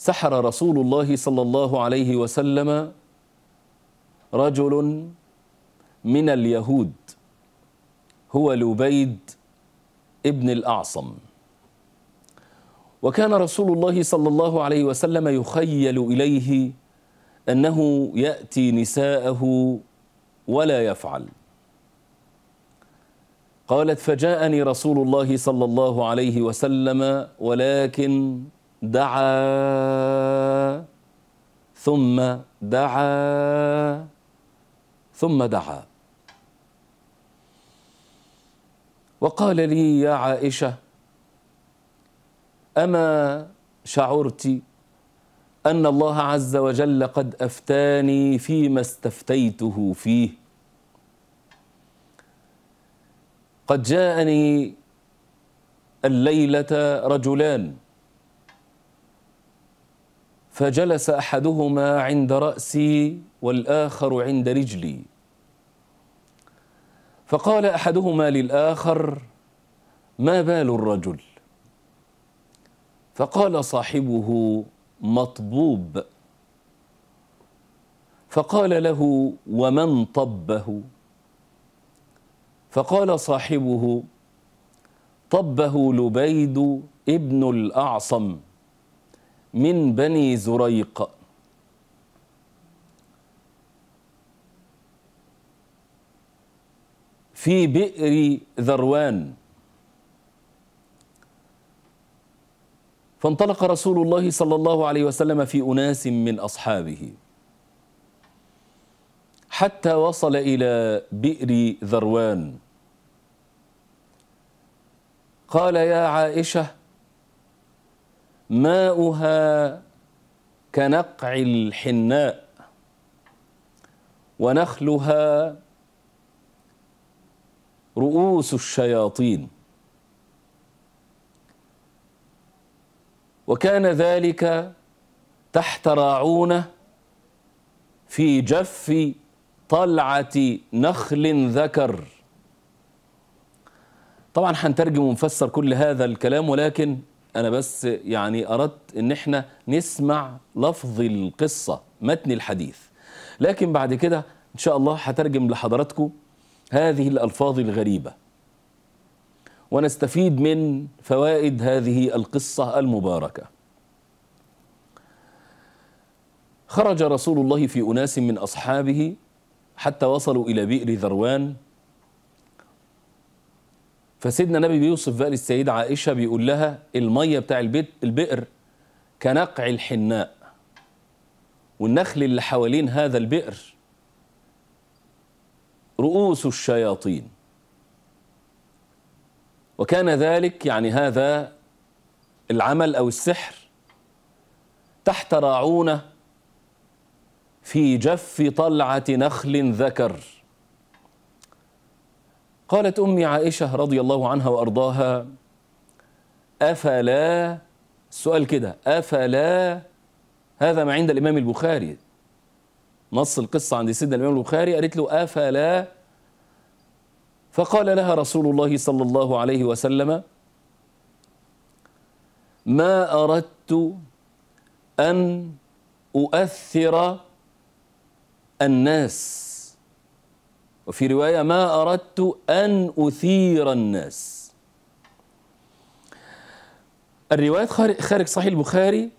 سحر رسول الله صلى الله عليه وسلم رجل من اليهود هو لبيد ابن الأعصم وكان رسول الله صلى الله عليه وسلم يخيل إليه أنه يأتي نساءه ولا يفعل قالت فجاءني رسول الله صلى الله عليه وسلم ولكن دعا ثم دعا ثم دعا وقال لي يا عائشة أما شعرت أن الله عز وجل قد أفتاني فيما استفتيته فيه قد جاءني الليلة رجلان فجلس احدهما عند راسي والاخر عند رجلي فقال احدهما للاخر ما بال الرجل فقال صاحبه مطبوب فقال له ومن طبه فقال صاحبه طبه لبيد ابن الاعصم من بني زريق في بئر ذروان فانطلق رسول الله صلى الله عليه وسلم في أناس من أصحابه حتى وصل إلى بئر ذروان قال يا عائشة ماؤها كنقع الحناء ونخلها رؤوس الشياطين وكان ذلك تحت راعونه في جف طلعه نخل ذكر طبعا هنترجم ونفسر كل هذا الكلام ولكن انا بس يعني اردت ان احنا نسمع لفظ القصه متن الحديث لكن بعد كده ان شاء الله هترجم لحضراتكم هذه الالفاظ الغريبه ونستفيد من فوائد هذه القصه المباركه خرج رسول الله في اناس من اصحابه حتى وصلوا الى بئر ذروان فسيدنا النبي بيوصف بقى للسيدة عائشة بيقول لها المية بتاع البيت البئر كنقع الحناء والنخل اللي حوالين هذا البئر رؤوس الشياطين وكان ذلك يعني هذا العمل أو السحر تحت راعونة في جف طلعة نخل ذكر قالت أمي عائشة رضي الله عنها وأرضاها أفلا السؤال كده أفلا هذا ما عند الإمام البخاري نص القصة عند سيدنا الإمام البخاري قالت له أفلا فقال لها رسول الله صلى الله عليه وسلم ما أردت أن أؤثر الناس وفي رواية ما أردت أن أثير الناس الرواية خارج صحيح البخاري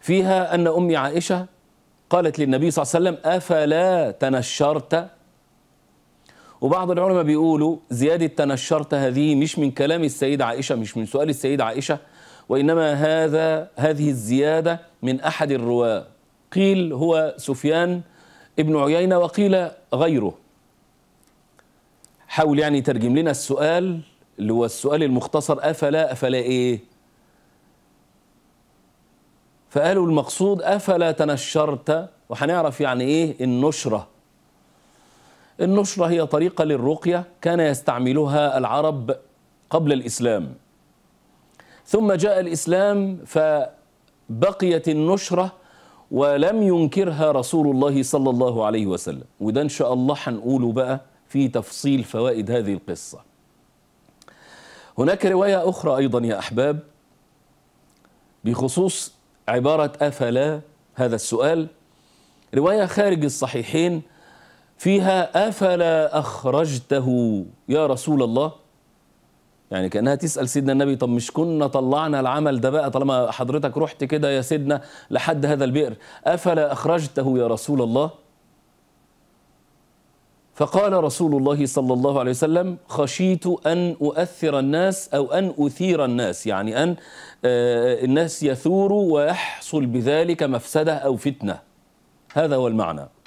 فيها أن أم عائشة قالت للنبي صلى الله عليه وسلم أفلا تنشرت وبعض العلماء بيقولوا زيادة تنشرت هذه مش من كلام السيدة عائشة مش من سؤال السيدة عائشة وإنما هذا هذه الزيادة من أحد الرواة قيل هو سفيان ابن عيينة وقيل غيره حاول يعني ترجم لنا السؤال اللي هو السؤال المختصر أفلا أفلا إيه فقالوا المقصود أفلا تنشرت وهنعرف يعني إيه النشرة النشرة هي طريقة للرقية كان يستعملها العرب قبل الإسلام ثم جاء الإسلام فبقيت النشرة ولم ينكرها رسول الله صلى الله عليه وسلم وده إن شاء الله هنقوله بقى في تفصيل فوائد هذه القصة هناك رواية أخرى أيضا يا أحباب بخصوص عبارة أفلا هذا السؤال رواية خارج الصحيحين فيها أفلا أخرجته يا رسول الله يعني كأنها تسأل سيدنا النبي طب مش كنا طلعنا العمل ده بقى طالما حضرتك رحت كده يا سيدنا لحد هذا البئر أفلا أخرجته يا رسول الله فقال رسول الله صلى الله عليه وسلم خشيت أن أؤثر الناس أو أن أثير الناس يعني أن آه، الناس يثوروا ويحصل بذلك مفسدة أو فتنة هذا هو المعنى